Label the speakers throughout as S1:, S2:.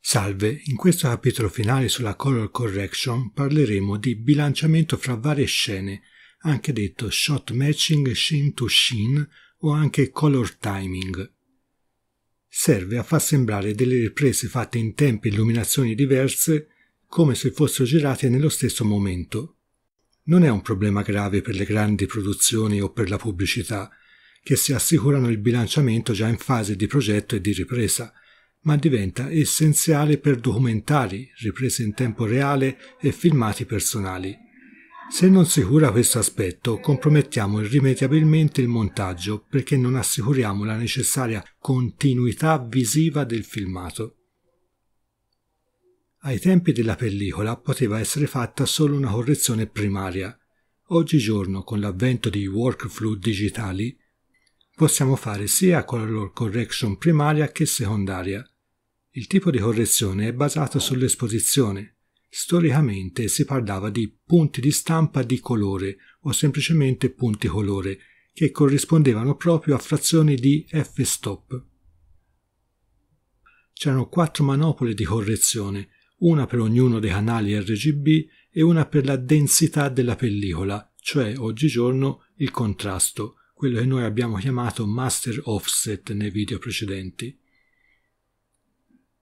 S1: Salve, in questo capitolo finale sulla color correction parleremo di bilanciamento fra varie scene, anche detto shot matching scene to scene o anche color timing. Serve a far sembrare delle riprese fatte in tempi e illuminazioni diverse come se fossero girate nello stesso momento. Non è un problema grave per le grandi produzioni o per la pubblicità, che si assicurano il bilanciamento già in fase di progetto e di ripresa – ma diventa essenziale per documentari, riprese in tempo reale e filmati personali. Se non si cura questo aspetto, compromettiamo irrimediabilmente il montaggio perché non assicuriamo la necessaria continuità visiva del filmato. Ai tempi della pellicola poteva essere fatta solo una correzione primaria. Oggigiorno, con l'avvento di workflow digitali, possiamo fare sia color correction primaria che secondaria. Il tipo di correzione è basato sull'esposizione. Storicamente si parlava di punti di stampa di colore o semplicemente punti colore, che corrispondevano proprio a frazioni di f-stop. C'erano quattro manopole di correzione, una per ognuno dei canali RGB e una per la densità della pellicola, cioè oggigiorno il contrasto, quello che noi abbiamo chiamato master offset nei video precedenti.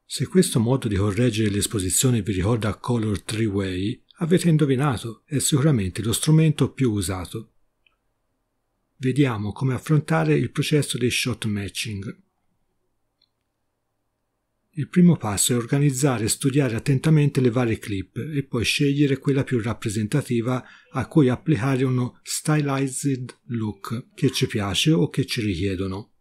S1: Se questo modo di correggere l'esposizione vi ricorda Color 3-Way, avete indovinato, è sicuramente lo strumento più usato. Vediamo come affrontare il processo di shot matching. Il primo passo è organizzare e studiare attentamente le varie clip e poi scegliere quella più rappresentativa a cui applicare uno stylized look che ci piace o che ci richiedono.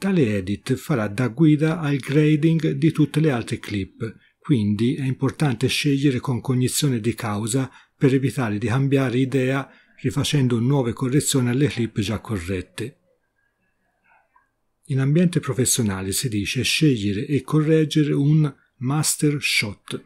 S1: Tale edit farà da guida al grading di tutte le altre clip, quindi è importante scegliere con cognizione di causa per evitare di cambiare idea rifacendo nuove correzioni alle clip già corrette. In ambiente professionale si dice scegliere e correggere un master shot.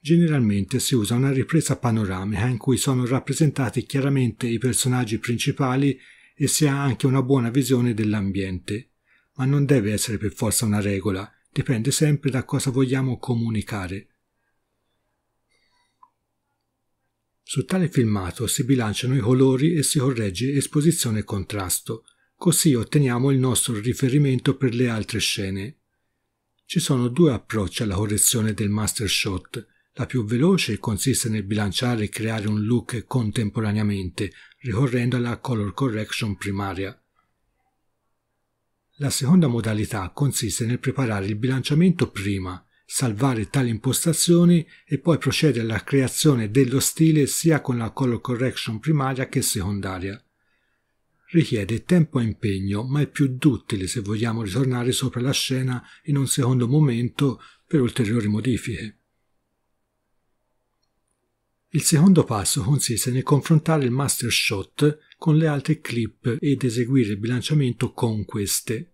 S1: Generalmente si usa una ripresa panoramica in cui sono rappresentati chiaramente i personaggi principali e si ha anche una buona visione dell'ambiente, ma non deve essere per forza una regola, dipende sempre da cosa vogliamo comunicare. Su tale filmato si bilanciano i colori e si corregge esposizione e contrasto, così otteniamo il nostro riferimento per le altre scene. Ci sono due approcci alla correzione del master shot, la più veloce consiste nel bilanciare e creare un look contemporaneamente, ricorrendo alla color correction primaria. La seconda modalità consiste nel preparare il bilanciamento prima, salvare tali impostazioni e poi procedere alla creazione dello stile sia con la color correction primaria che secondaria. Richiede tempo e impegno, ma è più duttile se vogliamo ritornare sopra la scena in un secondo momento per ulteriori modifiche. Il secondo passo consiste nel confrontare il master shot con le altre clip ed eseguire il bilanciamento con queste.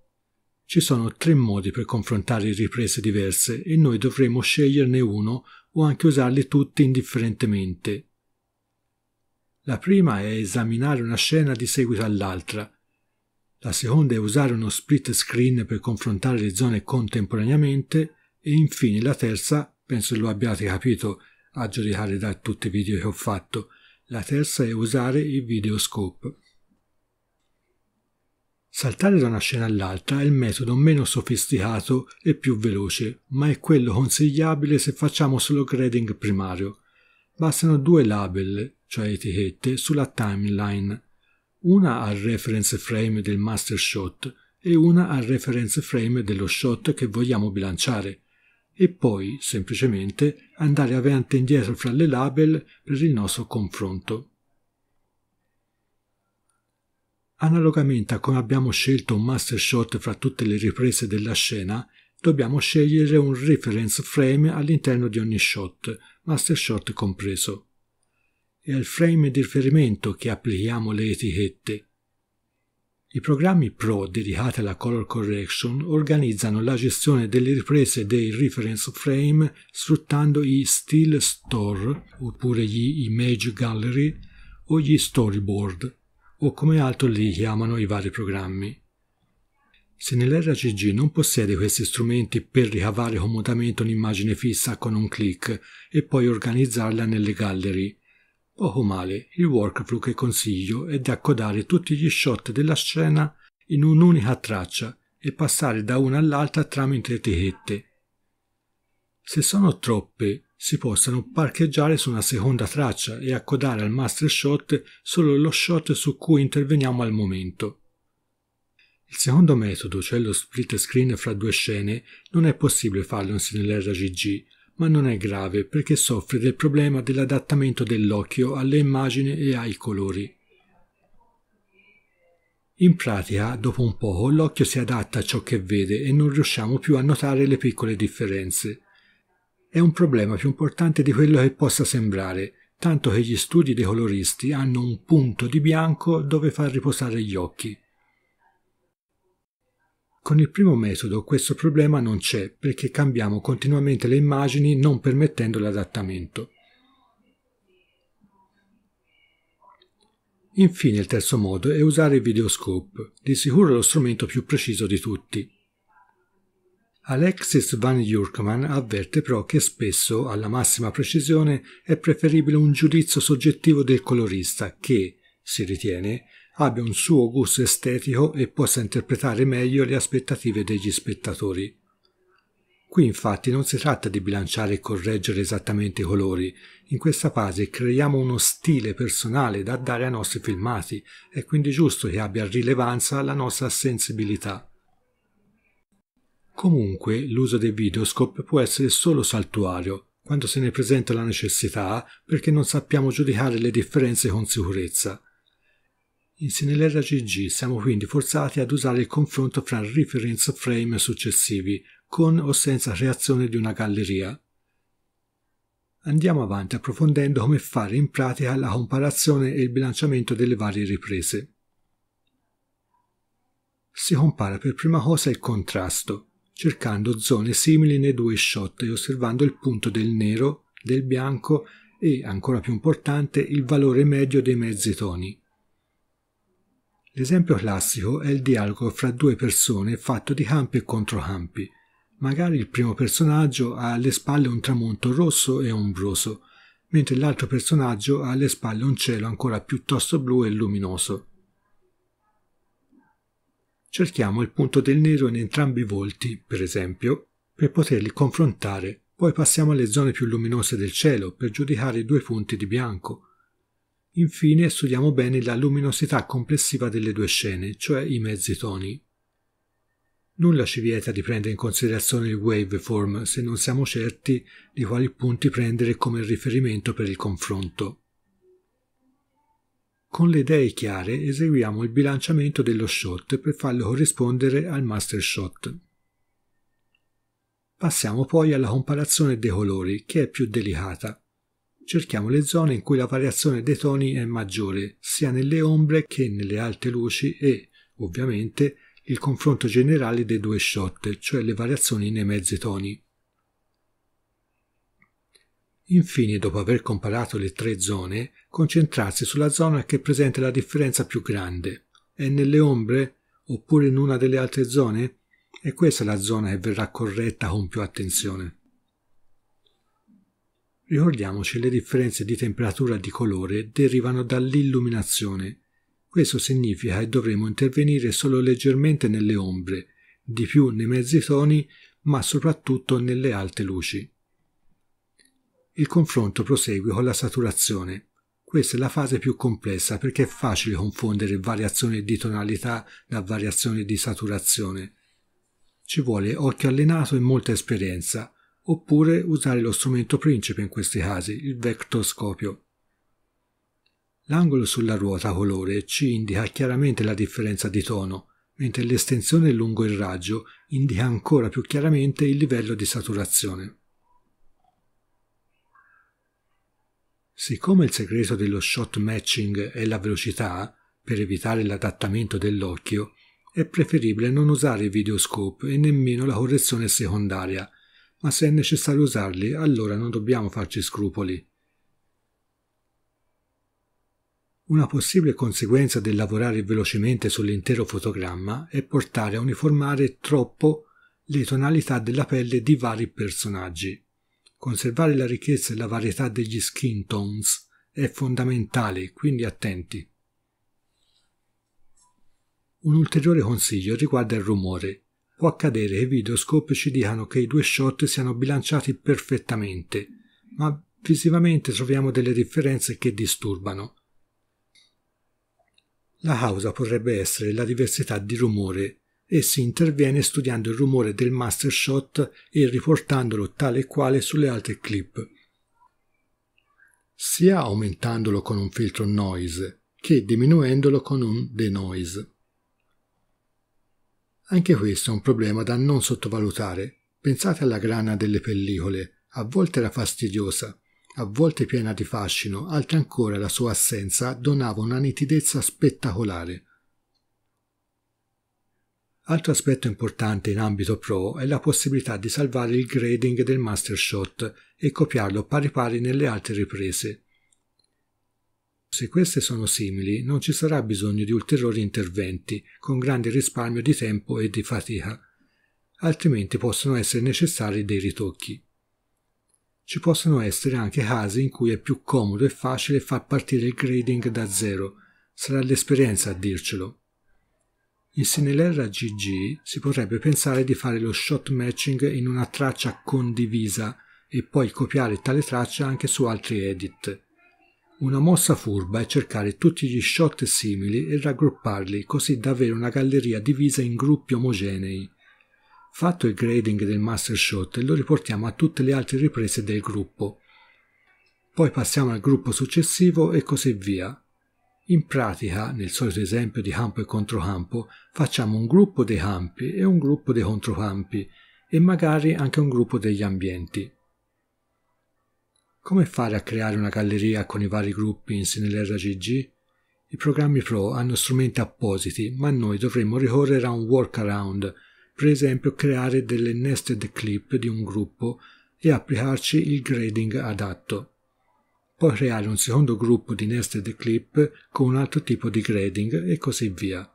S1: Ci sono tre modi per confrontare riprese diverse e noi dovremo sceglierne uno o anche usarli tutti indifferentemente. La prima è esaminare una scena di seguito all'altra. La seconda è usare uno split screen per confrontare le zone contemporaneamente e infine la terza, penso lo abbiate capito, a giudicare da tutti i video che ho fatto. La terza è usare il videoscope. Saltare da una scena all'altra è il metodo meno sofisticato e più veloce, ma è quello consigliabile se facciamo solo grading primario. Bastano due label, cioè etichette, sulla timeline, una al reference frame del master shot e una al reference frame dello shot che vogliamo bilanciare e poi, semplicemente, andare avanti e indietro fra le label per il nostro confronto. Analogamente a come abbiamo scelto un master shot fra tutte le riprese della scena, dobbiamo scegliere un reference frame all'interno di ogni shot, master shot compreso. È al frame di riferimento che applichiamo le etichette, i programmi Pro dedicati alla color correction organizzano la gestione delle riprese dei reference frame sfruttando i still store oppure gli image gallery o gli storyboard o come altro li chiamano i vari programmi. Se nell'RCG non possiede questi strumenti per ricavare comodamente un'immagine fissa con un clic e poi organizzarla nelle gallery, Poco male, il workflow che consiglio è di accodare tutti gli shot della scena in un'unica traccia e passare da una all'altra tramite etichette. Se sono troppe, si possono parcheggiare su una seconda traccia e accodare al master shot solo lo shot su cui interveniamo al momento. Il secondo metodo, cioè lo split screen fra due scene, non è possibile farlo in RGG, ma non è grave perché soffre del problema dell'adattamento dell'occhio alle immagini e ai colori. In pratica, dopo un poco, l'occhio si adatta a ciò che vede e non riusciamo più a notare le piccole differenze. È un problema più importante di quello che possa sembrare, tanto che gli studi dei coloristi hanno un punto di bianco dove far riposare gli occhi. Con il primo metodo questo problema non c'è perché cambiamo continuamente le immagini non permettendo l'adattamento. Infine il terzo modo è usare il Videoscope, di sicuro lo strumento più preciso di tutti. Alexis van Jurkman avverte però che spesso, alla massima precisione, è preferibile un giudizio soggettivo del colorista che, si ritiene, abbia un suo gusto estetico e possa interpretare meglio le aspettative degli spettatori. Qui infatti non si tratta di bilanciare e correggere esattamente i colori, in questa fase creiamo uno stile personale da dare ai nostri filmati, è quindi giusto che abbia rilevanza la nostra sensibilità. Comunque l'uso dei videoscope può essere solo saltuario, quando se ne presenta la necessità, perché non sappiamo giudicare le differenze con sicurezza. Insieme all'RGG siamo quindi forzati ad usare il confronto fra reference frame successivi, con o senza creazione di una galleria. Andiamo avanti approfondendo come fare in pratica la comparazione e il bilanciamento delle varie riprese. Si compara per prima cosa il contrasto, cercando zone simili nei due shot e osservando il punto del nero, del bianco e, ancora più importante, il valore medio dei mezzi toni. L'esempio classico è il dialogo fra due persone fatto di campi e controcampi. Magari il primo personaggio ha alle spalle un tramonto rosso e ombroso, mentre l'altro personaggio ha alle spalle un cielo ancora piuttosto blu e luminoso. Cerchiamo il punto del nero in entrambi i volti, per esempio, per poterli confrontare, poi passiamo alle zone più luminose del cielo per giudicare i due punti di bianco, Infine studiamo bene la luminosità complessiva delle due scene, cioè i mezzi toni. Nulla ci vieta di prendere in considerazione il waveform se non siamo certi di quali punti prendere come riferimento per il confronto. Con le idee chiare eseguiamo il bilanciamento dello shot per farlo corrispondere al master shot. Passiamo poi alla comparazione dei colori, che è più delicata cerchiamo le zone in cui la variazione dei toni è maggiore, sia nelle ombre che nelle alte luci e, ovviamente, il confronto generale dei due shot, cioè le variazioni nei mezzi toni. Infine, dopo aver comparato le tre zone, concentrarsi sulla zona che presenta la differenza più grande. È nelle ombre oppure in una delle altre zone? E questa è la zona che verrà corretta con più attenzione. Ricordiamoci le differenze di temperatura e di colore derivano dall'illuminazione. Questo significa che dovremo intervenire solo leggermente nelle ombre, di più nei mezzi toni, ma soprattutto nelle alte luci. Il confronto prosegue con la saturazione. Questa è la fase più complessa perché è facile confondere variazioni di tonalità da variazioni di saturazione. Ci vuole occhio allenato e molta esperienza, oppure usare lo strumento principe in questi casi, il vectoscopio. L'angolo sulla ruota colore ci indica chiaramente la differenza di tono, mentre l'estensione lungo il raggio indica ancora più chiaramente il livello di saturazione. Siccome il segreto dello shot matching è la velocità, per evitare l'adattamento dell'occhio, è preferibile non usare il videoscope e nemmeno la correzione secondaria, ma se è necessario usarli, allora non dobbiamo farci scrupoli. Una possibile conseguenza del lavorare velocemente sull'intero fotogramma è portare a uniformare troppo le tonalità della pelle di vari personaggi. Conservare la ricchezza e la varietà degli skin tones è fondamentale, quindi attenti. Un ulteriore consiglio riguarda il rumore può accadere che i videoscope ci dicano che i due shot siano bilanciati perfettamente, ma visivamente troviamo delle differenze che disturbano. La causa potrebbe essere la diversità di rumore e si interviene studiando il rumore del master shot e riportandolo tale e quale sulle altre clip, sia aumentandolo con un filtro noise che diminuendolo con un denoise. Anche questo è un problema da non sottovalutare. Pensate alla grana delle pellicole, a volte era fastidiosa, a volte piena di fascino, altre ancora la sua assenza donava una nitidezza spettacolare. Altro aspetto importante in ambito pro è la possibilità di salvare il grading del master shot e copiarlo pari pari nelle altre riprese. Se queste sono simili, non ci sarà bisogno di ulteriori interventi, con grande risparmio di tempo e di fatica, altrimenti possono essere necessari dei ritocchi. Ci possono essere anche casi in cui è più comodo e facile far partire il grading da zero, sarà l'esperienza a dircelo. In Sinelera GG si potrebbe pensare di fare lo shot matching in una traccia condivisa e poi copiare tale traccia anche su altri edit. Una mossa furba è cercare tutti gli shot simili e raggrupparli così da avere una galleria divisa in gruppi omogenei. Fatto il grading del master shot lo riportiamo a tutte le altre riprese del gruppo. Poi passiamo al gruppo successivo e così via. In pratica, nel solito esempio di campo e controcampo, facciamo un gruppo dei campi e un gruppo dei controcampi e magari anche un gruppo degli ambienti. Come fare a creare una galleria con i vari gruppi insieme all'RGG? I programmi pro hanno strumenti appositi, ma noi dovremmo ricorrere a un workaround, per esempio creare delle nested clip di un gruppo e applicarci il grading adatto. Poi creare un secondo gruppo di nested clip con un altro tipo di grading e così via.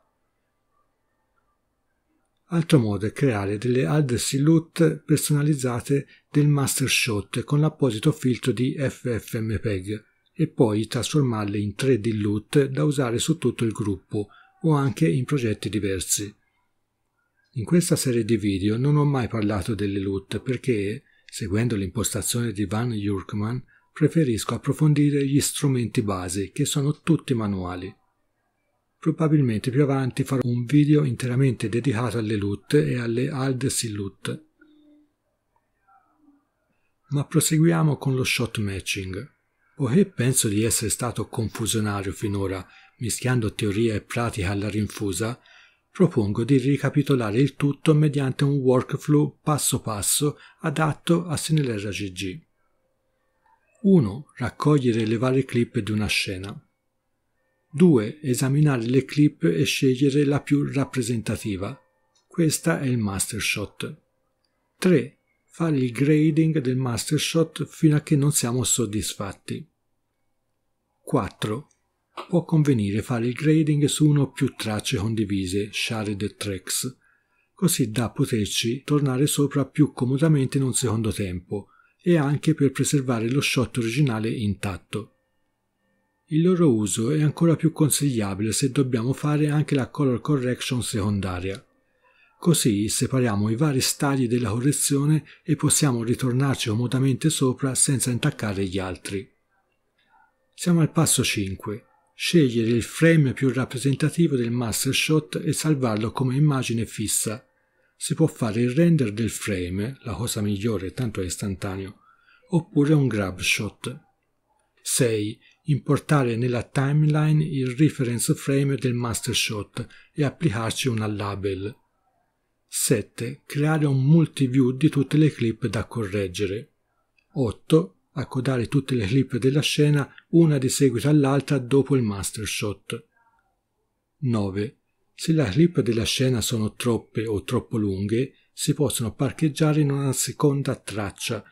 S1: Altro modo è creare delle altre silhouette personalizzate del master shot con l'apposito filtro di FFmpeg e poi trasformarle in 3D loot da usare su tutto il gruppo o anche in progetti diversi. In questa serie di video non ho mai parlato delle loot perché, seguendo l'impostazione di Van Jurkman, preferisco approfondire gli strumenti base che sono tutti manuali. Probabilmente più avanti farò un video interamente dedicato alle lutte e alle Aldersillut. Ma proseguiamo con lo shot matching. Poiché penso di essere stato confusionario finora, mischiando teoria e pratica alla rinfusa, propongo di ricapitolare il tutto mediante un workflow passo passo adatto a Sinelera GG. 1. Raccogliere le varie clip di una scena. 2. Esaminare le clip e scegliere la più rappresentativa. Questa è il master shot. 3. Fare il grading del master shot fino a che non siamo soddisfatti. 4. Può convenire fare il grading su uno o più tracce condivise, shared tracks, così da poterci tornare sopra più comodamente in un secondo tempo e anche per preservare lo shot originale intatto. Il loro uso è ancora più consigliabile se dobbiamo fare anche la color correction secondaria. Così separiamo i vari stadi della correzione e possiamo ritornarci comodamente sopra senza intaccare gli altri. Siamo al passo 5. Scegliere il frame più rappresentativo del master shot e salvarlo come immagine fissa. Si può fare il render del frame, la cosa migliore tanto è istantaneo, oppure un grab shot. 6 importare nella timeline il reference frame del master shot e applicarci una label. 7. Creare un multi-view di tutte le clip da correggere. 8. Accodare tutte le clip della scena una di seguito all'altra dopo il master shot. 9. Se le clip della scena sono troppe o troppo lunghe, si possono parcheggiare in una seconda traccia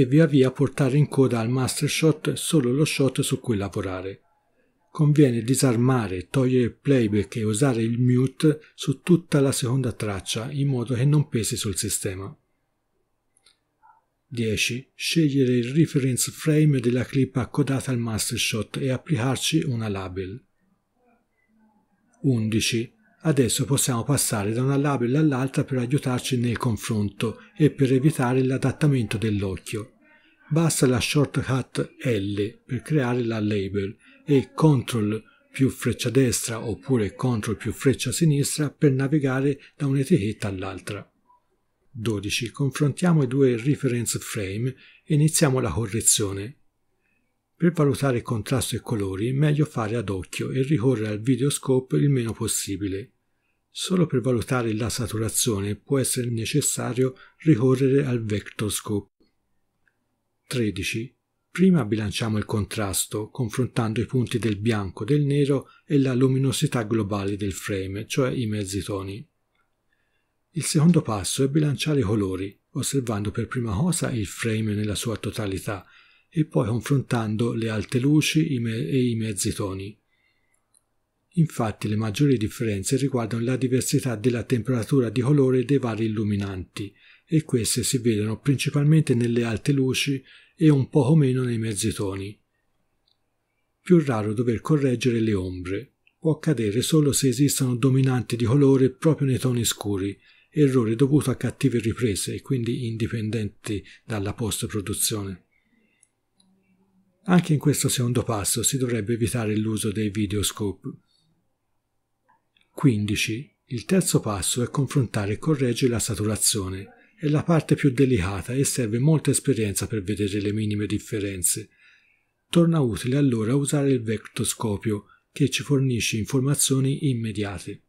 S1: e via via portare in coda al master shot solo lo shot su cui lavorare. Conviene disarmare, togliere il playback e usare il mute su tutta la seconda traccia in modo che non pesi sul sistema. 10. Scegliere il reference frame della clip accodata al master shot e applicarci una label. 11. Adesso possiamo passare da una labella all'altra per aiutarci nel confronto e per evitare l'adattamento dell'occhio. Basta la shortcut L per creare la label e CTRL più freccia destra oppure CTRL più freccia sinistra per navigare da un'etichetta all'altra. 12. Confrontiamo i due reference frame e iniziamo la correzione. Per valutare contrasto e colori, è meglio fare ad occhio e ricorrere al videoscope il meno possibile. Solo per valutare la saturazione può essere necessario ricorrere al vectorscope. 13. Prima bilanciamo il contrasto confrontando i punti del bianco, del nero e la luminosità globale del frame, cioè i mezzi toni. Il secondo passo è bilanciare i colori, osservando per prima cosa il frame nella sua totalità e poi confrontando le alte luci e i mezzi toni. Infatti le maggiori differenze riguardano la diversità della temperatura di colore dei vari illuminanti e queste si vedono principalmente nelle alte luci e un poco meno nei mezzi toni. Più raro dover correggere le ombre. Può accadere solo se esistono dominanti di colore proprio nei toni scuri, errore dovuto a cattive riprese e quindi indipendenti dalla post-produzione. Anche in questo secondo passo si dovrebbe evitare l'uso dei videoscope 15. Il terzo passo è confrontare e correggere la saturazione. È la parte più delicata e serve molta esperienza per vedere le minime differenze. Torna utile allora usare il vectoscopio, che ci fornisce informazioni immediate.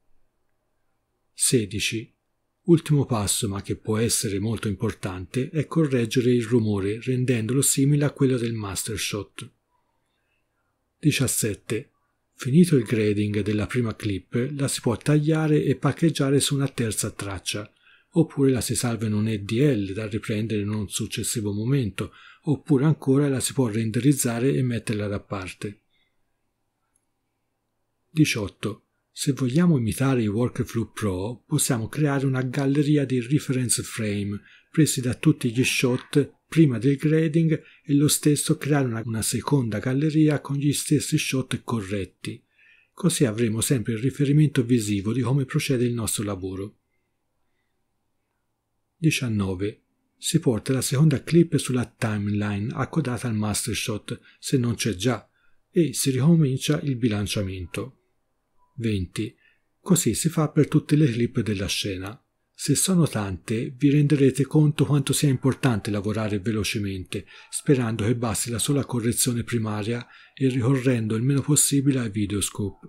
S1: 16. Ultimo passo, ma che può essere molto importante, è correggere il rumore rendendolo simile a quello del master shot. 17. Finito il grading della prima clip, la si può tagliare e parcheggiare su una terza traccia, oppure la si salva in un EDL da riprendere in un successivo momento, oppure ancora la si può renderizzare e metterla da parte. 18. Se vogliamo imitare i Workflow Pro, possiamo creare una galleria di reference frame presi da tutti gli shot prima del grading e lo stesso creare una, una seconda galleria con gli stessi shot corretti. Così avremo sempre il riferimento visivo di come procede il nostro lavoro. 19. Si porta la seconda clip sulla timeline accodata al master shot, se non c'è già, e si ricomincia il bilanciamento. 20. Così si fa per tutte le clip della scena. Se sono tante, vi renderete conto quanto sia importante lavorare velocemente, sperando che basti la sola correzione primaria e ricorrendo il meno possibile ai videoscope.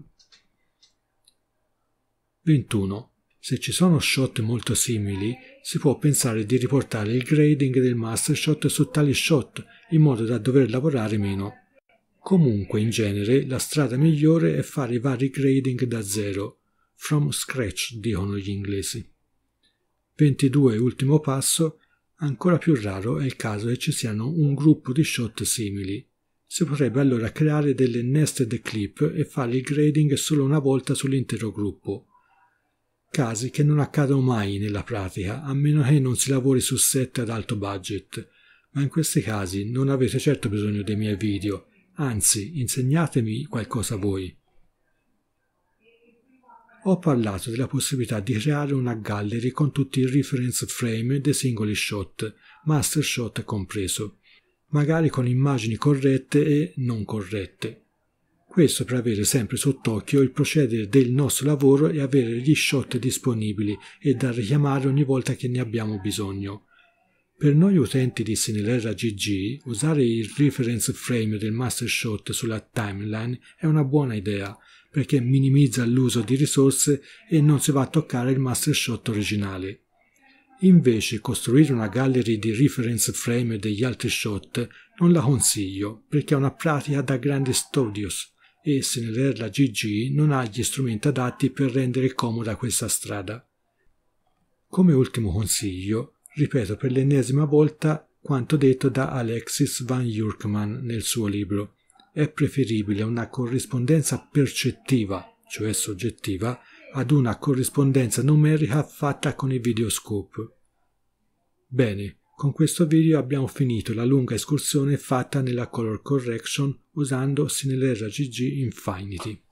S1: 21. Se ci sono shot molto simili, si può pensare di riportare il grading del master shot su tali shot, in modo da dover lavorare meno. Comunque, in genere, la strada migliore è fare i vari grading da zero. From scratch, dicono gli inglesi. 22 ultimo passo, ancora più raro è il caso che ci siano un gruppo di shot simili. Si potrebbe allora creare delle nested clip e fare il grading solo una volta sull'intero gruppo. Casi che non accadono mai nella pratica, a meno che non si lavori su set ad alto budget, ma in questi casi non avete certo bisogno dei miei video, anzi insegnatemi qualcosa voi ho parlato della possibilità di creare una gallery con tutti i reference frame dei singoli shot, master shot compreso, magari con immagini corrette e non corrette. Questo per avere sempre sott'occhio il procedere del nostro lavoro e avere gli shot disponibili e da richiamare ogni volta che ne abbiamo bisogno. Per noi utenti di Sinelera GG, usare il reference frame del master shot sulla timeline è una buona idea, perché minimizza l'uso di risorse e non si va a toccare il master shot originale. Invece costruire una gallery di reference frame degli altri shot non la consiglio perché è una pratica da grandi studios e se la GG non ha gli strumenti adatti per rendere comoda questa strada. Come ultimo consiglio, ripeto per l'ennesima volta quanto detto da Alexis van Jurkman nel suo libro è preferibile una corrispondenza percettiva, cioè soggettiva, ad una corrispondenza numerica fatta con il videoscope. Bene, con questo video abbiamo finito la lunga escursione fatta nella color correction usando Cinelera GG Infinity.